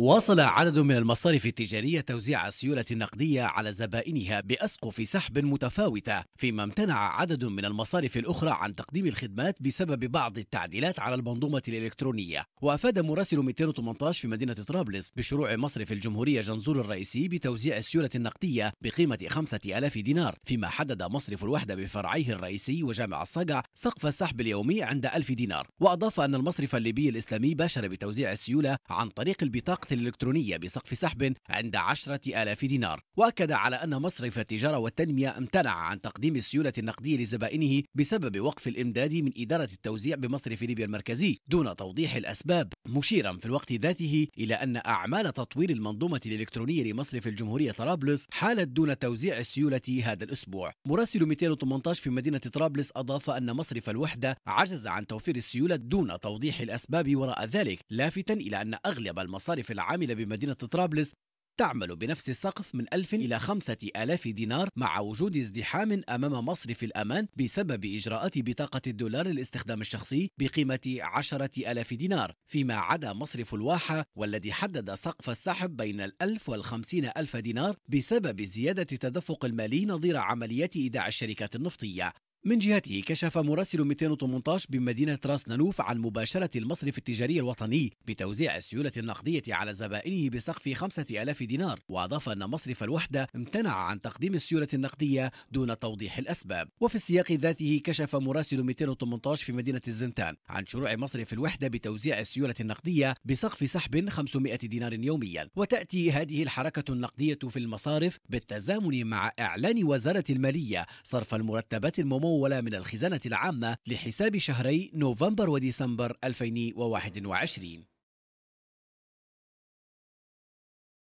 واصل عدد من المصارف التجارية توزيع السيولة النقدية على زبائنها بأسقف سحب متفاوتة فيما امتنع عدد من المصارف الأخرى عن تقديم الخدمات بسبب بعض التعديلات على المنظومة الإلكترونية وأفاد مراسل 218 في مدينة طرابلس بشروع مصرف الجمهورية جنزور الرئيسي بتوزيع السيولة النقدية بقيمة 5000 دينار فيما حدد مصرف الوحدة بفرعيه الرئيسي وجامع الصقع سقف السحب اليومي عند 1000 دينار وأضاف أن المصرف الليبي الإسلامي باشر بتوزيع السيولة عن طريق البطاقة النقد الإلكترونية بسقف سحب عند عشرة آلاف دينار وأكد على أن مصرف التجارة والتنمية امتنع عن تقديم السيولة النقدية لزبائنه بسبب وقف الإمداد من إدارة التوزيع بمصرف ليبيا المركزي دون توضيح الأسباب مشيرا في الوقت ذاته إلى أن أعمال تطوير المنظومة الإلكترونية لمصرف الجمهورية طرابلس حالت دون توزيع السيولة هذا الأسبوع مراسل 218 في مدينة طرابلس أضاف أن مصرف الوحدة عجز عن توفير السيولة دون توضيح الأسباب وراء ذلك لافتا إلى أن أغلب المصارف العاملة بمدينة طرابلس تعمل بنفس السقف من 1000 إلى 5000 دينار مع وجود ازدحام أمام مصرف الأمان بسبب إجراءات بطاقة الدولار للاستخدام الشخصي بقيمة 10000 دينار فيما عدا مصرف الواحة والذي حدد سقف السحب بين الألف والخمسين ألف دينار بسبب زيادة التدفق المالي نظير عمليات إيداع الشركات النفطية من جهته كشف مراسل 218 بمدينة راس نانوف عن مباشرة المصرف التجاري الوطني بتوزيع السيولة النقدية على زبائنه بسقف 5000 دينار وأضاف أن مصرف الوحدة امتنع عن تقديم السيولة النقدية دون توضيح الأسباب وفي السياق ذاته كشف مراسل 218 في مدينة الزنتان عن شروع مصرف الوحدة بتوزيع السيولة النقدية بسقف سحب 500 دينار يوميا وتأتي هذه الحركة النقدية في المصارف بالتزامن مع إعلان وزارة المالية صرف المرتبات الممولة الممولة من الخزانة العامة لحساب شهري نوفمبر وديسمبر 2021